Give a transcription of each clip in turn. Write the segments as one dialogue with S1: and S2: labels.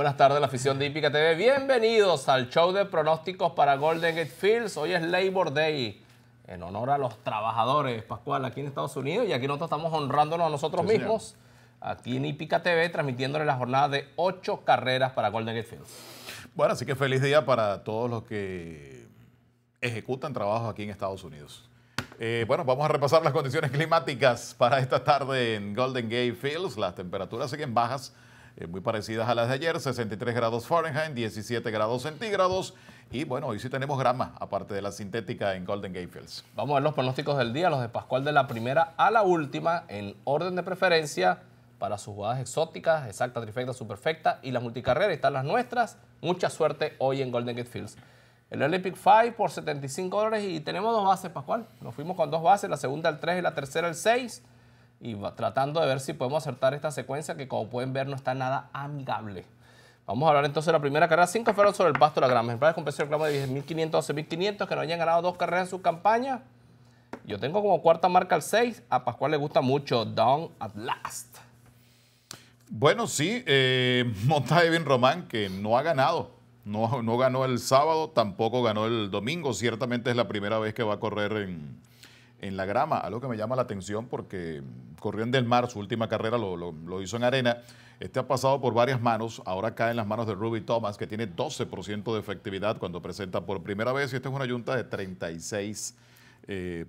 S1: buenas tardes la afición de Hípica TV. Bienvenidos al show de pronósticos para Golden Gate Fields. Hoy es Labor Day, en honor a los trabajadores, Pascual, aquí en Estados Unidos. Y aquí nosotros estamos honrándonos a nosotros mismos, aquí en Hípica TV, transmitiéndole la jornada de ocho carreras para Golden Gate Fields.
S2: Bueno, así que feliz día para todos los que ejecutan trabajos aquí en Estados Unidos. Eh, bueno, vamos a repasar las condiciones climáticas para esta tarde en Golden Gate Fields. Las temperaturas siguen bajas eh, muy parecidas a las de ayer, 63 grados Fahrenheit, 17 grados centígrados. Y bueno, hoy sí tenemos grama, aparte de la sintética en Golden Gate Fields.
S1: Vamos a ver los pronósticos del día, los de Pascual de la primera a la última, en orden de preferencia para sus jugadas exóticas, exacta, trifecta, superfecta y las multicarreras están las nuestras. Mucha suerte hoy en Golden Gate Fields. El Olympic 5 por 75 dólares y tenemos dos bases, Pascual. Nos fuimos con dos bases, la segunda al 3 y la tercera al 6 y tratando de ver si podemos acertar esta secuencia que como pueden ver no está nada amigable. Vamos a hablar entonces de la primera carrera. Cinco fueron sobre el pasto de la grama. Ejemplares con precio de de 10.500 a 11.500 que no hayan ganado dos carreras en su campaña. Yo tengo como cuarta marca el 6. A Pascual le gusta mucho Down at Last.
S2: Bueno, sí. Eh, monta Evin Román que no ha ganado. No, no ganó el sábado, tampoco ganó el domingo. Ciertamente es la primera vez que va a correr en, en la grama, algo que me llama la atención porque corrió en Del Mar, su última carrera lo, hizo en arena. Este ha pasado por varias manos, ahora cae en las manos de Ruby Thomas, que tiene 12% de efectividad cuando presenta por primera vez, y esta es una yunta de 36%. Eh,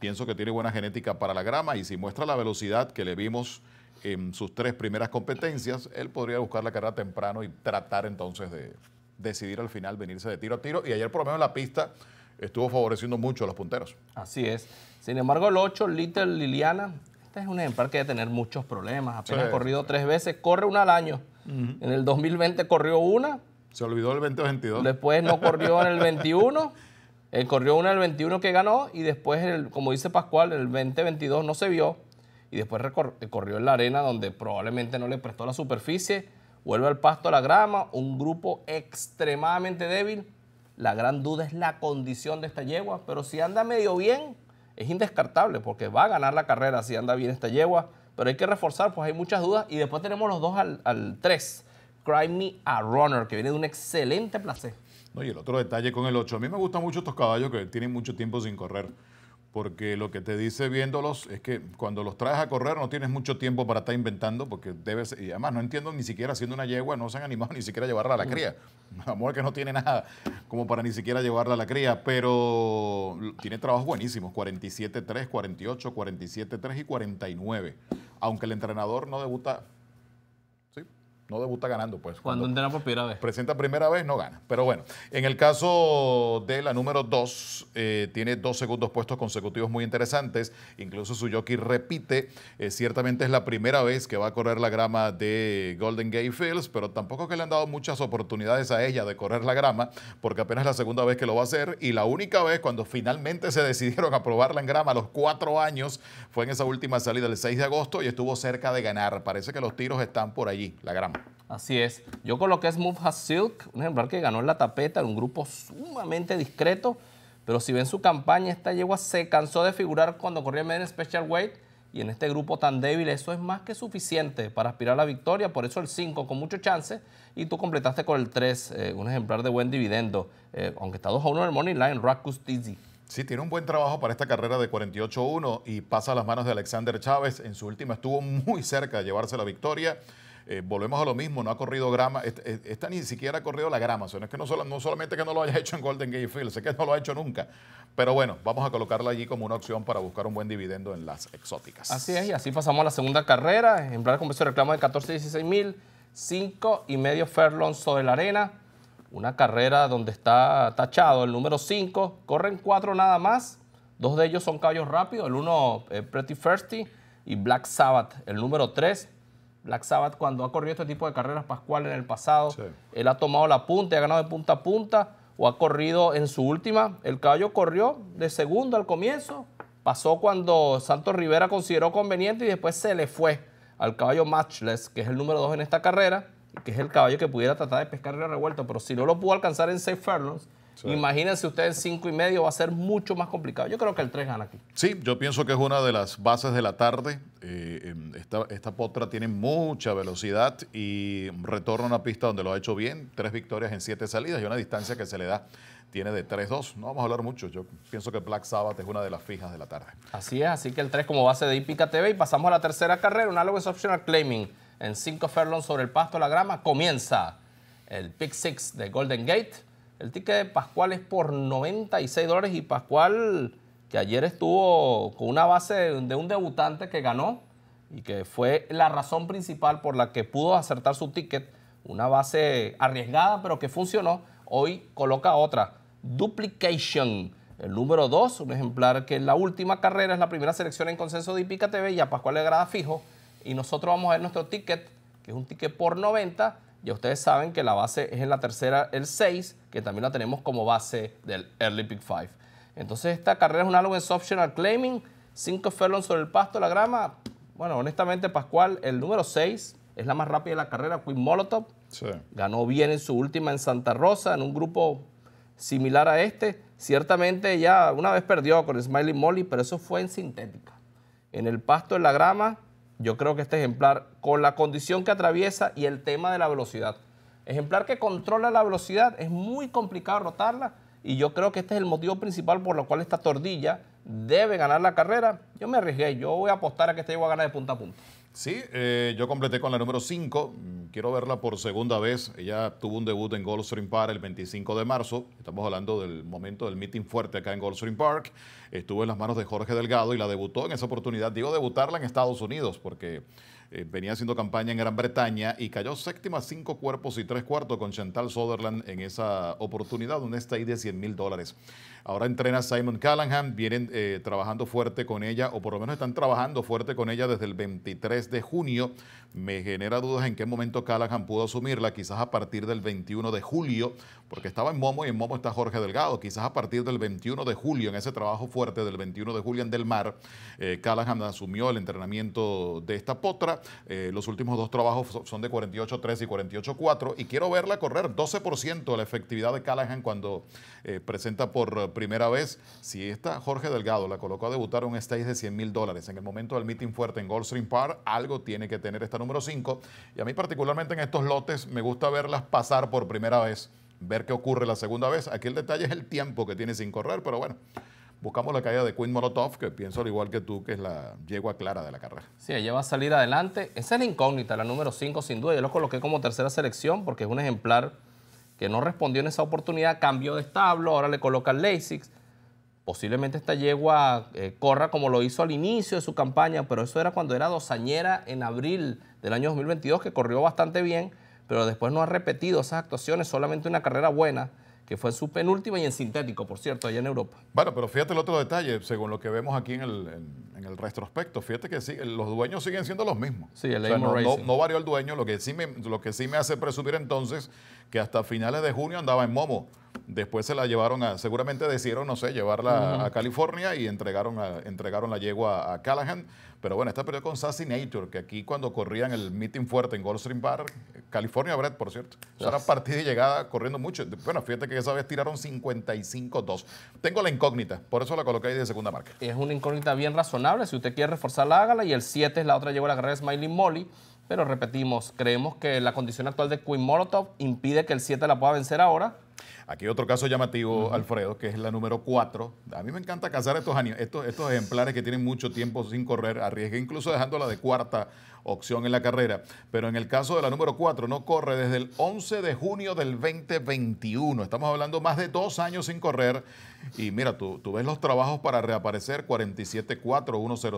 S2: Pienso que tiene buena genética para la grama y si muestra la velocidad que le vimos en sus tres primeras competencias, él podría buscar la carrera temprano y tratar entonces de decidir al final venirse de tiro a tiro. Y ayer por lo menos en la pista estuvo favoreciendo mucho a los punteros. Así es. Sin embargo, el 8,
S1: Little Liliana, este es un ejemplar que debe tener muchos problemas. Apenas ha corrido tres veces, corre una al año. En el 2020 corrió una. Se olvidó el 2022. Después no corrió en el 21. Eh, corrió una en el 21 que ganó y después, el, como dice Pascual, el 2022 no se vio y después eh, corrió en la arena donde probablemente no le prestó la superficie, vuelve al pasto a la grama, un grupo extremadamente débil la gran duda es la condición de esta yegua, pero si anda medio bien, es indescartable porque va a ganar la carrera si anda bien esta yegua, pero hay que reforzar, pues hay muchas dudas. Y después tenemos los dos
S2: al 3, Cry Me a Runner, que viene de un excelente placer. No, y el otro detalle con el 8, a mí me gustan mucho estos caballos que tienen mucho tiempo sin correr porque lo que te dice viéndolos es que cuando los traes a correr no tienes mucho tiempo para estar inventando, porque debes, y además no entiendo ni siquiera haciendo una yegua, no se han animado ni siquiera a llevarla a la cría. Amor que no tiene nada como para ni siquiera llevarla a la cría, pero tiene trabajos buenísimos, 47-3, 48, 47-3 y 49, aunque el entrenador no debuta no debuta ganando, pues. Cuando, cuando por primera vez. Presenta primera vez, no gana. Pero bueno, en el caso de la número 2, eh, tiene dos segundos puestos consecutivos muy interesantes. Incluso su jockey repite. Eh, ciertamente es la primera vez que va a correr la grama de Golden Gate Fields, pero tampoco que le han dado muchas oportunidades a ella de correr la grama, porque apenas es la segunda vez que lo va a hacer. Y la única vez cuando finalmente se decidieron a probarla en grama a los cuatro años fue en esa última salida el 6 de agosto y estuvo cerca de ganar. Parece que los tiros están por allí, la grama. Así es. Yo coloqué Smooth Has Silk, un ejemplar que ganó en la tapeta, un grupo
S1: sumamente discreto, pero si ven su campaña, esta yegua se cansó de figurar cuando corría en Special Weight y en este grupo tan débil eso es más que suficiente para aspirar a la victoria, por eso el 5 con mucho chance y tú completaste con el 3, eh, un ejemplar de buen dividendo, eh,
S2: aunque está 2 a 1 en el Money Line, Rakus Sí, tiene un buen trabajo para esta carrera de 48-1 y pasa a las manos de Alexander Chávez. En su última estuvo muy cerca de llevarse la victoria. Eh, volvemos a lo mismo, no ha corrido grama, esta, e, ni siquiera ha corrido la grama, no es que no, solo, no solamente que no lo haya hecho en Golden Gate Field, sé que no lo ha hecho nunca, pero bueno, vamos a colocarla allí como una opción para buscar un buen dividendo en las exóticas. Así es, y así pasamos a la segunda carrera, en con precio de reclamo de 14 16 mil,
S1: 5 y medio sobre la arena, una carrera donde está tachado el número 5, corren cuatro nada más, dos de ellos son caballos rápidos, el uno eh, Pretty Firsty y Black Sabbath, el número 3, Black Sabbath cuando ha corrido este tipo de carreras Pascual en el pasado, él ha tomado la punta y ha ganado de punta a punta o ha corrido en su última, el caballo corrió de segundo al comienzo, pasó cuando Santos Rivera consideró conveniente y después se le fue al caballo Matchless, que es el número dos en esta carrera, que es el caballo que pudiera tratar de pescarle revuelto, pero si no lo pudo alcanzar en safe furlongs, Imagínense ustedes cinco y medio, va a ser mucho más complicado. Yo creo que el 3 gana aquí.
S2: Sí, yo pienso que es una de las bases de la tarde. Eh, em, esta, potra tiene mucha velocidad y retorna a una pista donde lo ha hecho bien. Tres victorias en siete salidas y una distancia que se le da. Tiene de 3-2. No vamos a hablar mucho. Yo pienso que Black Sabbath es una de las fijas de la tarde. Así es, así
S1: que el 3 como base de Ipica TV. Y pasamos a la tercera carrera, una es Optional Claiming. En cinco furlongs sobre el pasto, la grama, comienza el pick 6 de Golden Gate el ticket de Pascual es por 96 dólares y Pascual, que ayer estuvo con una base de un debutante que ganó y que fue la razón principal por la que pudo acertar su ticket, una base arriesgada pero que funcionó, hoy coloca otra, Duplication. El número 2, un ejemplar que en la última carrera, es la primera selección en consenso de Ipica TV y a Pascual le grada fijo. Y nosotros vamos a ver nuestro ticket, que es un ticket por 90 y ustedes saben que la base es en la tercera el 6, que también la tenemos como base del Early Pick 5. Entonces esta carrera es un algo en optional claiming, Cinco furlongs sobre el pasto, la grama. Bueno, honestamente, Pascual, el número 6 es la más rápida de la carrera, Queen Molotov. Ganó bien en su última en Santa Rosa, en un grupo similar a este. Ciertamente ya una vez perdió con Smiley Molly, pero eso fue en sintética. En el pasto, en la grama, yo creo que este ejemplar, con la condición que atraviesa y el tema de la velocidad, ejemplar que controla la velocidad, es muy complicado rotarla y yo creo que este es el motivo principal por lo cual esta tordilla debe ganar la carrera. Yo me
S2: arriesgué, yo voy a apostar a que este va a ganar de punta a punta. Sí, eh, yo completé con la número 5. Mm, quiero verla por segunda vez. Ella tuvo un debut en Goldstream Park el 25 de marzo. Estamos hablando del momento del meeting fuerte acá en Goldstream Park. Estuvo en las manos de Jorge Delgado y la debutó en esa oportunidad. Digo debutarla en Estados Unidos porque eh, venía haciendo campaña en Gran Bretaña y cayó séptima, cinco cuerpos y tres cuartos con Chantal Sutherland en esa oportunidad, un stay de 100 mil dólares. Ahora entrena Simon Callahan, vienen eh, trabajando fuerte con ella, o por lo menos están trabajando fuerte con ella desde el 23 de junio. Me genera dudas en qué momento Callaghan pudo asumirla, quizás a partir del 21 de julio, porque estaba en Momo y en Momo está Jorge Delgado. Quizás a partir del 21 de julio, en ese trabajo fuerte del 21 de julio en Del Mar, eh, asumió el entrenamiento de esta potra. Eh, los últimos dos trabajos son de 48-3 y 48-4, y quiero verla correr 12% la efectividad de Callahan cuando eh, presenta por primera vez. Si esta Jorge Delgado la colocó a debutar un stage de 100 mil dólares en el momento del meeting fuerte en Goldstream Park, algo tiene que tener esta número 5. Y a mí particularmente en estos lotes me gusta verlas pasar por primera vez, ver qué ocurre la segunda vez. Aquí el detalle es el tiempo que tiene sin correr, pero bueno buscamos la caída de Quinn Molotov, que pienso al igual que tú, que es la yegua clara de la carrera.
S1: Sí, ella va a salir adelante. Esa es la incógnita, la número 5, sin duda. Yo lo coloqué como tercera selección porque es un ejemplar que no respondió en esa oportunidad, cambió de establo, ahora le coloca colocan LASIX. Posiblemente esta yegua eh, corra como lo hizo al inicio de su campaña, pero eso era cuando era dosañera en abril del año 2022, que corrió bastante bien, pero después no ha repetido esas actuaciones, solamente una carrera buena que fue su penúltima
S2: y en sintético, por cierto, allá en Europa. Bueno, pero fíjate el otro detalle, según lo que vemos aquí en el, en, el retrospecto, fíjate que sí, los dueños siguen siendo los mismos. Sí, el no, no, varió el dueño, lo que, sí me, lo que sí me hace presumir entonces que hasta finales de junio andaba en Momo. Después se la llevaron a, seguramente decidieron, no sé, llevarla a California y entregaron, la yegua a Callahan. Pero bueno, esta pelea con Sassy Nature, que aquí cuando corrían el meeting fuerte en Goldstream Bar, California Brett, por cierto, era partida y llegada corriendo mucho. Bueno, fíjate que esa vez tiraron 55-2. Tengo la incógnita, por eso la coloqué ahí de segunda marca. Es una incógnita bien
S1: razonable. Si usted quiere reforzarla, hágala. Y el 7 es la otra yegua de la carrera, Smiley Molly. Pero repetimos, creemos que
S2: la condición actual de Queen Molotov impide que el 7 la pueda vencer ahora Aquí otro caso llamativo, Alfredo, que es la número 4. A mí me encanta cazar estos, estos, estos ejemplares que tienen mucho tiempo sin correr, arriesga incluso dejándola de cuarta opción en la carrera. Pero en el caso de la número 4, no corre desde el 11 de junio del 2021. Estamos hablando más de dos años sin correr. Y mira, tú, ves los trabajos para reaparecer 474 100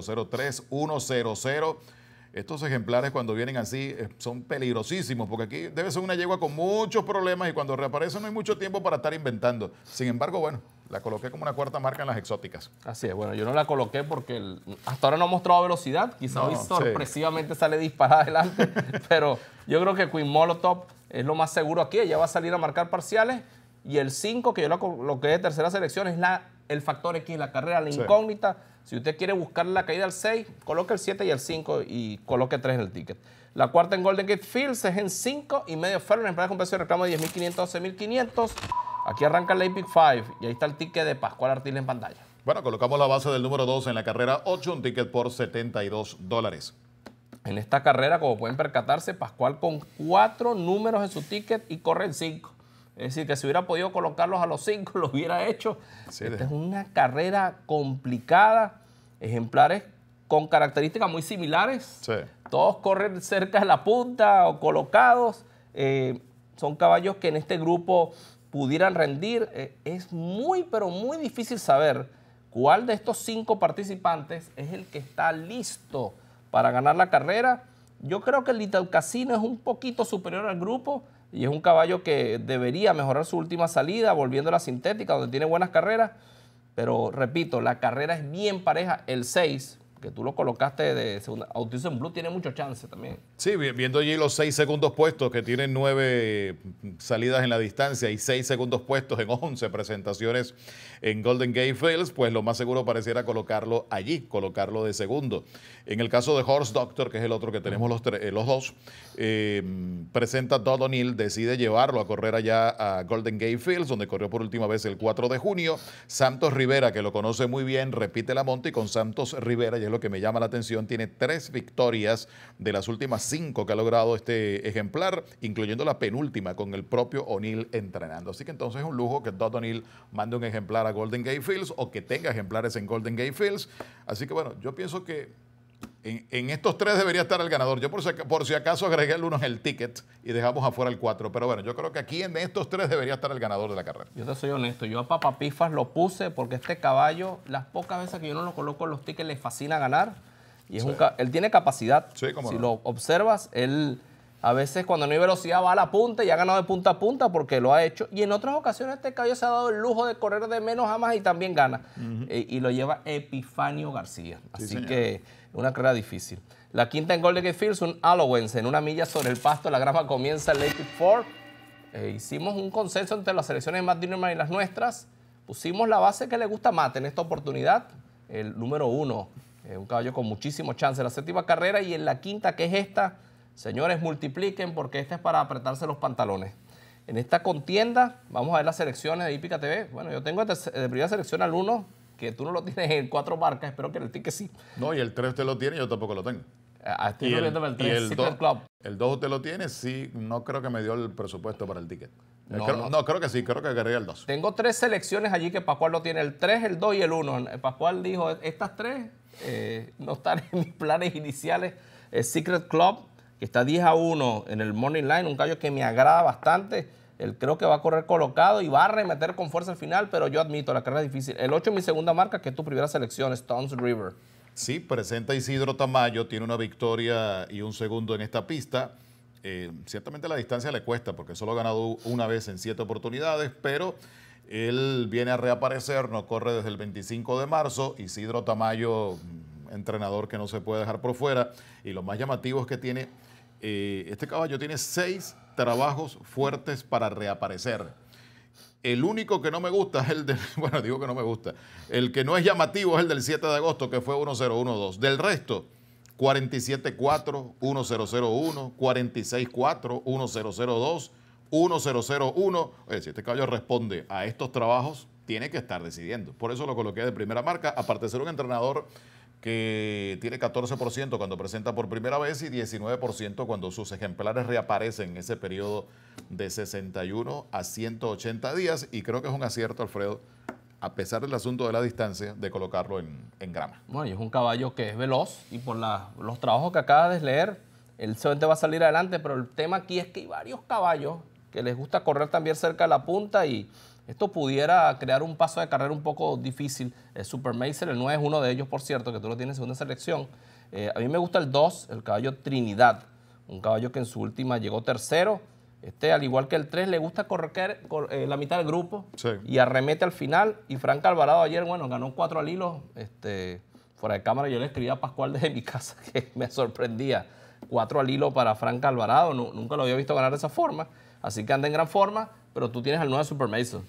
S2: 1003, 100. Estos ejemplares cuando vienen así eh, son peligrosísimos, porque aquí debe ser una yegua con muchos problemas y cuando reaparece no hay mucho tiempo para estar inventando. Sin embargo, bueno, la coloqué como una cuarta marca en las exóticas.
S1: Así es, bueno, yo no la coloqué porque hasta ahora no ha mostrado velocidad, quizá hoy sorpresivamente sale disparada adelante, pero yo creo que Queen Molotov es lo más seguro aquí, ella va a salir a marcar parciales y el 5 que yo la coloqué de tercera selección es la el factor X en la carrera, la incógnita. Si usted quiere buscar la caída al 6, coloque el 7 y el 5 y coloque 3 en el ticket. La cuarta en Golden Gate Fields es en 5 y medio en con precio de reclamo de 10.500 a 11.500. Aquí arranca la Epic
S2: 5 y ahí está el ticket de Pascual Artil en pantalla. Bueno, colocamos la base del número 2 en la carrera 8, un ticket por 72 dólares. En esta carrera, como pueden percatarse, Pascual con
S1: cuatro números en su ticket y corre el 5. Es decir, que si hubiera podido colocarlos a los cinco, lo hubiera hecho. Esta es una carrera complicada, ejemplares con características muy similares. Todos corren cerca de la punta o colocados. Eh, son caballos que en este grupo pudieran rendir. Eh, es muy, pero muy difícil saber cuál de estos cinco participantes es el que está listo para ganar la carrera. Yo creo que el Little Casino es un poquito superior al grupo y es un caballo que debería mejorar su última salida, volviendo a la sintética, donde tiene buenas carreras. Pero repito, la carrera es bien pareja. El 6, que tú lo colocaste de segunda. Autism Blue tiene mucho chance también.
S2: Sí, viendo allí los seis segundos puestos, que tienen nueve salidas en la distancia y seis segundos puestos en once presentaciones en Golden Gate Fields, pues lo más seguro pareciera colocarlo allí, colocarlo de segundo. En el caso de Horse Doctor, que es el otro que tenemos los, eh, los dos, eh, presenta Todd O'Neill, decide llevarlo a correr allá a Golden Gate Fields, donde corrió por última vez el 4 de junio. Santos Rivera, que lo conoce muy bien, repite la monta y con Santos Rivera ya lo que me llama la atención, tiene tres victorias de las últimas cinco que ha logrado este ejemplar, incluyendo la penúltima con el propio O'Neill entrenando. Así que entonces es un lujo que Todd O'Neill mande un ejemplar a Golden Gate Fields o que tenga ejemplares en Golden Gate Fields. Así que bueno, yo pienso que en, estos tres debería estar el ganador. Yo por si, acaso agregué el uno en el ticket y dejamos afuera el cuatro, Pero bueno, yo creo que aquí en estos tres debería estar el ganador de la carrera.
S1: Yo te soy honesto. Yo a Papapifas lo puse porque este caballo, las pocas veces que yo no lo coloco en los tickets, le fascina ganar. Y es un, él tiene capacidad. como si lo observas, él a veces cuando no hay velocidad va a la punta y ha ganado de punta a punta porque lo ha hecho. Y en otras ocasiones este caballo se ha dado el lujo de correr de menos a más y también gana. Eh, y lo lleva Epifanio García. Así que una carrera difícil. La quinta en Golden Gate Fields, un Allowance en una milla sobre el pasto. La grama comienza el Lady eh, hicimos un consenso entre las selecciones de Matt y las nuestras. Pusimos la base que le gusta más en esta oportunidad. El número uno, eh, un caballo con muchísimo chance. La séptima carrera y en la quinta, que es esta Señores, multipliquen porque este es para apretarse los pantalones. En esta contienda, vamos a ver las selecciones de Ipica TV. Bueno, yo tengo de primera selección al 1, que tú no lo tienes en cuatro marcas, espero que el ticket sí. No, y
S2: el 3 usted lo tiene, yo tampoco lo tengo. Ah, ah, estoy y el, 3 el 2, Club. El 2 usted lo tiene, sí, no creo que me dio el presupuesto para el ticket. Eh, no, creo, que sí, creo que agarré el 2.
S1: Tengo tres selecciones allí que Pascual lo tiene, el 3, el 2 y el 1. Pascual dijo, estas tres eh, no están en mis planes iniciales. El eh, Secret Club, que está 10 a 1 en el morning line, un callo que me agrada bastante. Él creo que va a correr colocado y va a remeter con fuerza al final, pero yo admito, la carrera es difícil. El 8 es mi segunda marca, que es tu primera selección, Stones River. Sí,
S2: presenta Isidro Tamayo, tiene una victoria y un segundo en esta pista. Eh, ciertamente la distancia le cuesta, porque solo ha ganado una vez en siete oportunidades, pero él viene a reaparecer, no corre desde el 25 de marzo. Isidro Tamayo, mm, entrenador que no se puede dejar por fuera, y lo más llamativo es que tiene eh, este caballo tiene seis trabajos fuertes para reaparecer. El único que no me gusta es el del, bueno, digo que no me gusta, el que no es llamativo es el del 7 de agosto, que fue 1012. Del resto, 474 1001, 464 1002, 1001. si este caballo responde a estos trabajos, tiene que estar decidiendo. Por eso lo coloqué de primera marca. Aparte de ser un entrenador que tiene 14% cuando presenta por primera vez y 19% cuando sus ejemplares reaparecen en ese periodo de 61 a 180 días. Y creo que es un acierto, Alfredo, a pesar del asunto de la distancia, de colocarlo en, grama. Bueno, y es un caballo que es
S1: veloz y por los trabajos que acabas de leer, él solamente va a salir adelante, pero el tema aquí es que hay varios caballos que les gusta correr también cerca de la punta y esto pudiera crear un paso de carrera un poco difícil. Eh, el Super el 9 es uno de ellos, por cierto, que tú lo tienes en segunda selección. Eh, a mí me gusta el 2, el caballo Trinidad, un caballo que en su última llegó tercero. Este, al igual que el 3, le gusta correr eh, la mitad del grupo y arremete al final. Y Frank Alvarado ayer, bueno, ganó 4 al hilo. Este, fuera de cámara yo le escribí a Pascual desde mi casa que me sorprendía. 4 al hilo para Frank Alvarado, nunca lo había
S2: visto ganar de esa forma. Así que anda en gran forma pero tú tienes al nuevo Super Mason.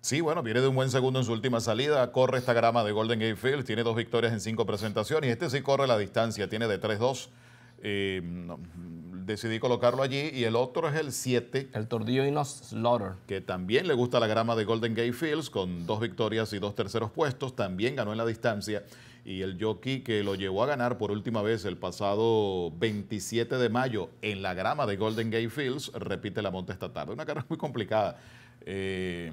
S2: Sí, bueno, viene de un buen segundo en su última salida, corre esta grama de Golden Gate Field, tiene dos victorias en cinco presentaciones y este sí corre la distancia, tiene de 3-2 decidí colocarlo allí. Y el otro es el 7. El Tordillo y los Slaughter. Que también le gusta la grama de Golden Gate Fields con dos victorias y dos terceros puestos. También ganó en la distancia. Y el jockey que lo llevó a ganar por última vez el pasado 27 de mayo en la grama de Golden Gate Fields repite la monta esta tarde. Una carrera muy complicada. Eh,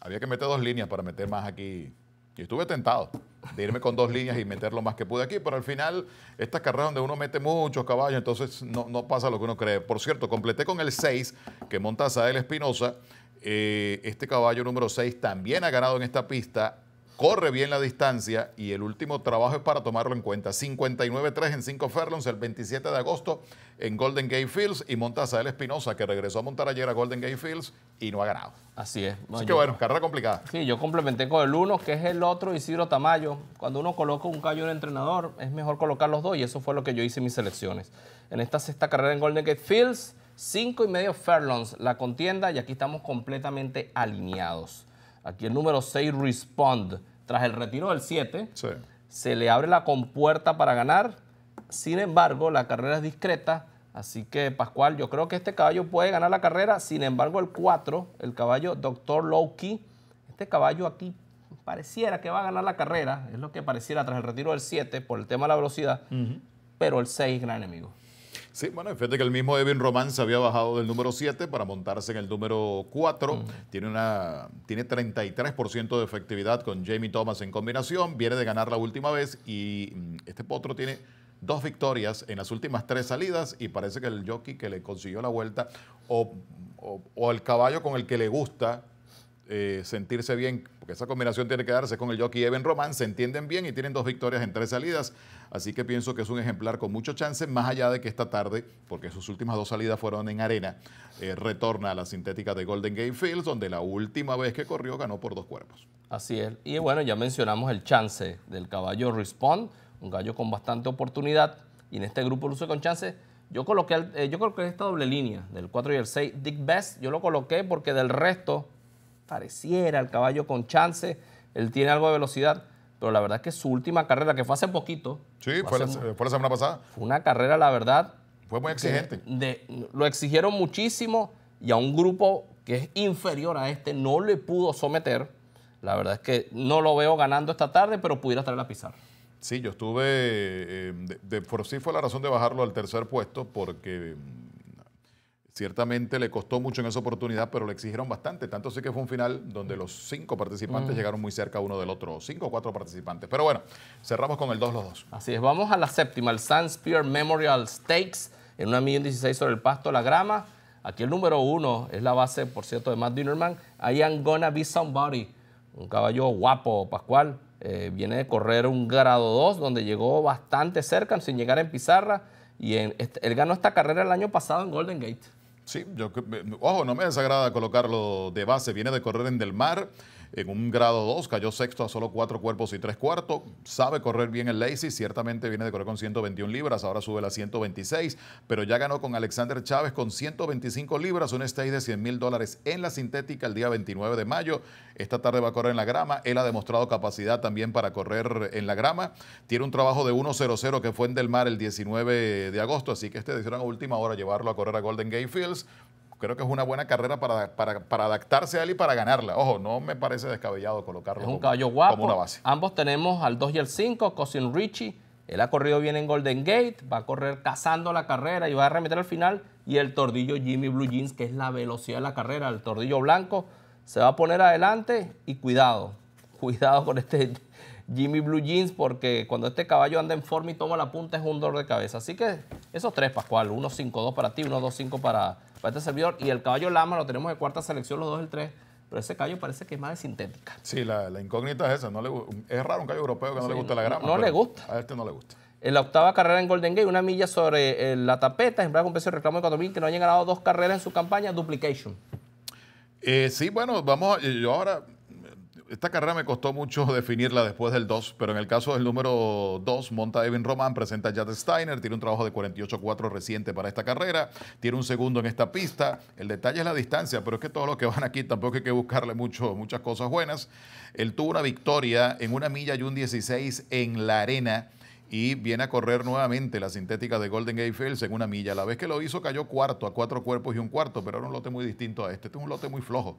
S2: había que meter dos líneas para meter más aquí y estuve tentado de irme con dos líneas y meter lo más que pude aquí, pero al final, esta carrera donde uno mete muchos caballos, entonces no, pasa lo que uno cree. Por cierto, completé con el 6 que monta Sael Espinosa. Eh, este caballo número 6 también ha ganado en esta pista corre bien la distancia y el último trabajo es para tomarlo en cuenta. 59-3 en 5 furlongs el 27 de agosto en Golden Gate Fields y Montaza el Espinosa que regresó a montar ayer a Golden Gate Fields y no ha ganado. Así es. Así que bueno, carrera complicada.
S1: Sí, yo complementé con el uno que es el otro Isidro Tamayo. Cuando uno coloca un callo en entrenador es mejor colocar los dos y eso fue lo que yo hice en mis selecciones. En esta sexta carrera en Golden Gate Fields, 5 y medio furlongs la contienda y aquí estamos completamente alineados. Aquí el número 6, Respond. Tras el retiro del 7, se le abre la compuerta para ganar. Sin embargo, la carrera es discreta. Así que, Pascual, yo creo que este caballo puede ganar la carrera. Sin embargo, el 4, el caballo Dr. Lowkey, este caballo aquí pareciera que va a ganar la carrera. Es lo que pareciera tras el retiro del 7 por el tema de la
S2: velocidad. Pero el 6 gran enemigo. Sí, bueno, fíjate que el mismo Evin Román se había bajado del número 7 para montarse en el número 4. Mm. Tiene, una, tiene 33% de efectividad con Jamie Thomas en combinación. Viene de ganar la última vez y mm, este potro tiene dos victorias en las últimas tres salidas y parece que el jockey que le consiguió la vuelta o el caballo con el que le gusta eh, sentirse bien, porque esa combinación tiene que darse con el jockey Evan Román, se entienden bien y tienen dos victorias en tres salidas, así que pienso que es un ejemplar con mucho chance, más allá de que esta tarde, porque sus últimas dos salidas fueron en arena, eh, retorna a la sintética de Golden Gate Fields, donde la última vez que corrió ganó por dos cuerpos.
S1: Así es, y bueno, ya mencionamos el chance del caballo Respond, un gallo con bastante oportunidad, y en este grupo luce con chance. Yo coloqué, eh, yo coloqué esta doble línea del 4 y el 6, Dick Best, yo lo coloqué porque del resto pareciera, el caballo con chance, él tiene algo de velocidad, pero la verdad es que su última carrera, que fue hace poquito. Sí, fue, la, semana pasada. Fue una carrera, la verdad. Fue muy exigente. lo exigieron muchísimo y a un grupo que es inferior a este no le pudo someter.
S2: La verdad es que no lo veo ganando esta tarde, pero pudiera en la pizarra. Sí, yo estuve, eh, por sí fue la razón de bajarlo al tercer puesto, porque Ciertamente le costó mucho en esa oportunidad, pero le exigieron bastante. Tanto sí que fue un final donde los cinco participantes mm. llegaron muy cerca uno del otro. Cinco o cuatro participantes. Pero bueno, cerramos con el 2 los dos. Así es, vamos a la séptima,
S1: el Sandspear Memorial Stakes, en una millón 16 sobre el pasto, la grama. Aquí el número uno es la base, por cierto, de Matt Dinnerman. I am gonna be somebody. Un caballo guapo, Pascual. Eh, viene de correr un grado 2, donde llegó bastante cerca, sin llegar en pizarra. Y en, este, él ganó esta carrera el año pasado en Golden Gate.
S2: Sí, yo, ojo, no me desagrada colocarlo de base, viene de correr en Del Mar en un grado 2, cayó sexto a solo cuatro cuerpos y tres cuartos. Sabe correr bien el Lazy, ciertamente viene de correr con 121 libras, ahora sube a 126, pero ya ganó con Alexander Chávez con 125 libras, un stage de 100 mil dólares en la sintética el día 29 de mayo. Esta tarde va a correr en la grama. Él ha demostrado capacidad también para correr en la grama. Tiene un trabajo de 1.00 que fue en Del Mar el 19 de agosto, así que este decidieron a última hora llevarlo a correr a Golden Gate Fields creo que es una buena carrera para, adaptarse a él y para ganarla. Ojo, no me parece descabellado colocarlo es un
S1: caballo guapo. Ambos tenemos al 2 y al 5, Cousin Richie. Él ha corrido bien en Golden Gate, va a correr cazando la carrera y va a remeter al final. Y el tordillo Jimmy Blue Jeans, que es la velocidad de la carrera, el tordillo blanco, se va a poner adelante y cuidado, cuidado con este Jimmy Blue Jeans, porque cuando este caballo anda en forma y toma la punta es un dolor de cabeza. Así que esos tres, Pascual, 1-5-2 para ti, uno dos cinco para, este servidor. Y el caballo Lama lo tenemos de cuarta selección, los dos, el tres. Pero ese caballo parece que es más de sintética. Sí, la, incógnita es esa. No le, es raro un caballo europeo que no le guste la grama. No, le gusta.
S2: A este no le gusta.
S1: En la octava carrera en Golden Gate, una milla sobre eh, la tapeta, en un peso de reclamo de 4.000, que no hayan ganado dos
S2: carreras en su campaña, Duplication. Eh, sí, bueno, vamos, yo ahora esta carrera me costó mucho definirla después del 2, pero en el caso del número 2, monta Evin Roman, presenta a Jad Steiner, tiene un trabajo de 48-4 reciente para esta carrera, tiene un segundo en esta pista. El detalle es la distancia, pero es que todos los que van aquí tampoco hay que buscarle muchas cosas buenas. Él tuvo una victoria en una milla y un 16 en la arena y viene a correr nuevamente la sintética de Golden Gate Fields en una milla. La vez que lo hizo cayó cuarto a cuatro cuerpos y un cuarto, pero era un lote muy distinto a este. Este es un lote muy flojo.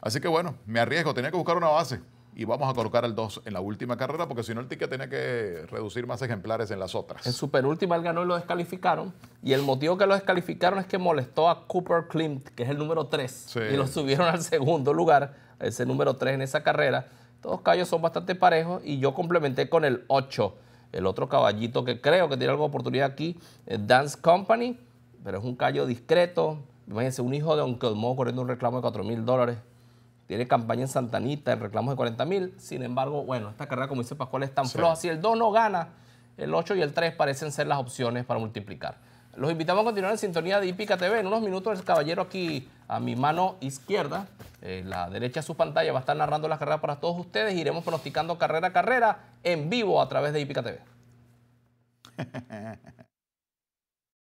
S2: Así que bueno, me arriesgo, tenía que buscar una base y vamos a colocar el 2 en la última carrera porque si no el ticket tenía que reducir más ejemplares en las otras. En superúltima él ganó y lo descalificaron y el motivo que lo descalificaron es que molestó a
S1: Cooper Klimt, que es el número 3, y lo subieron al segundo lugar, ese número 3 en esa carrera. Todos callos son bastante parejos y yo complementé con el 8, el otro caballito que creo que tiene alguna oportunidad aquí, Dance Company, pero es un callo discreto. Imagínense, un hijo de Uncle Mo corriendo un reclamo de 4 mil dólares tiene campaña en Santanita, el reclamos de 40 mil. Sin embargo, bueno, esta carrera, como dice Pascual, es tan floja. Si el 2 no gana, el 8 y el 3 parecen ser las opciones para multiplicar. Los invitamos a continuar en sintonía de IPICA TV. En unos minutos el caballero aquí a mi mano izquierda, eh, la derecha de su pantalla, va a estar narrando la carrera para todos ustedes. Iremos pronosticando carrera a carrera en vivo a través de IPICA TV.